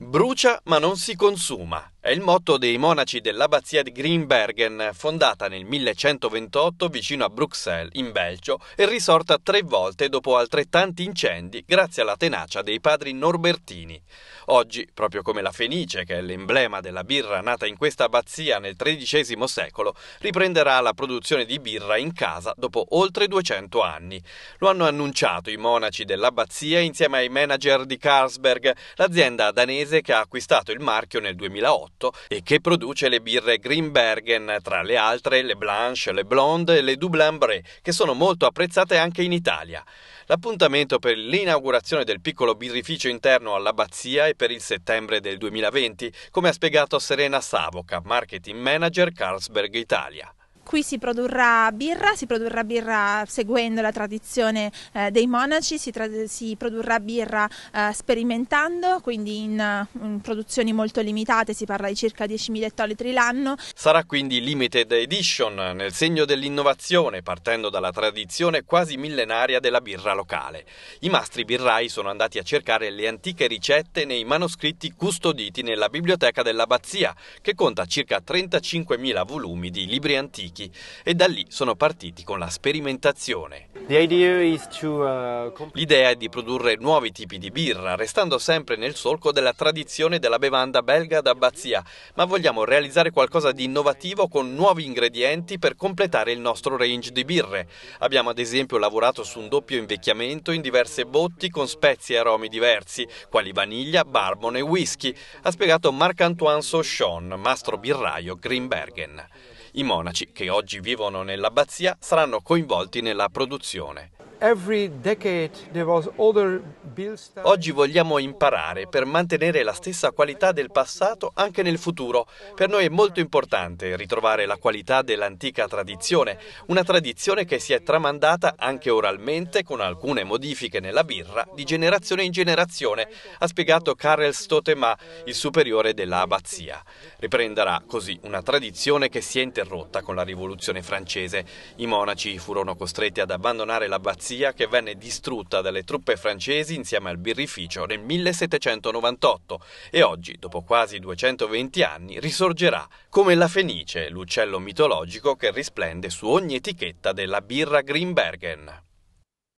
Brucia ma non si consuma. È il motto dei monaci dell'abbazia di Greenbergen, fondata nel 1128 vicino a Bruxelles, in Belgio, e risorta tre volte dopo altrettanti incendi grazie alla tenacia dei padri norbertini. Oggi, proprio come la Fenice, che è l'emblema della birra nata in questa abbazia nel XIII secolo, riprenderà la produzione di birra in casa dopo oltre 200 anni. Lo hanno annunciato i monaci dell'abbazia insieme ai manager di Carlsberg, l'azienda danese che ha acquistato il marchio nel 2008 prodotto e che produce le birre Greenbergen, tra le altre le Blanche, le Blonde e le Dublin Bré, che sono molto apprezzate anche in Italia. L'appuntamento per l'inaugurazione del piccolo birrificio interno all'abbazia è per il settembre del 2020, come ha spiegato Serena Savoca, marketing manager Carlsberg Italia. Qui si produrrà birra, si produrrà birra seguendo la tradizione eh, dei monaci, si, si produrrà birra eh, sperimentando, quindi in, in, produzioni molto limitate, si parla di circa 10.000 ettolitri l'anno. Sarà quindi limited edition, nel segno dell'innovazione, partendo dalla tradizione quasi millenaria della birra locale. I mastri birrai sono andati a cercare le antiche ricette nei manoscritti custoditi nella biblioteca dell'abbazia, che conta circa 35.000 volumi di libri antichi tedeschi e da lì sono partiti con la sperimentazione. Uh, L'idea è di produrre nuovi tipi di birra, restando sempre nel solco della tradizione della bevanda belga d'abbazia, ma vogliamo realizzare qualcosa di innovativo con nuovi ingredienti per completare il nostro range di birre. Abbiamo ad esempio lavorato su un doppio invecchiamento in diverse botti con spezie e aromi diversi, quali vaniglia, barbone e whisky, ha spiegato Marc-Antoine Sauchon, mastro birraio Greenbergen. I monaci che oggi vivono nell'abbazia saranno coinvolti nella produzione. Every decade there was other Oggi vogliamo imparare per mantenere la stessa qualità del passato anche nel futuro. Per noi è molto importante ritrovare la qualità dell'antica tradizione, una tradizione che si è tramandata anche oralmente con alcune modifiche nella birra di generazione in generazione, ha spiegato Karel Stotema, il superiore dell'abbazia. Riprenderà così una tradizione che si è interrotta con la rivoluzione francese. I monaci furono costretti ad abbandonare l'abbazia che venne distrutta dalle truppe francesi in insieme al birrificio nel 1798 e oggi, dopo quasi 220 anni, risorgerà come la fenice, l'uccello mitologico che risplende su ogni etichetta della birra Greenbergen.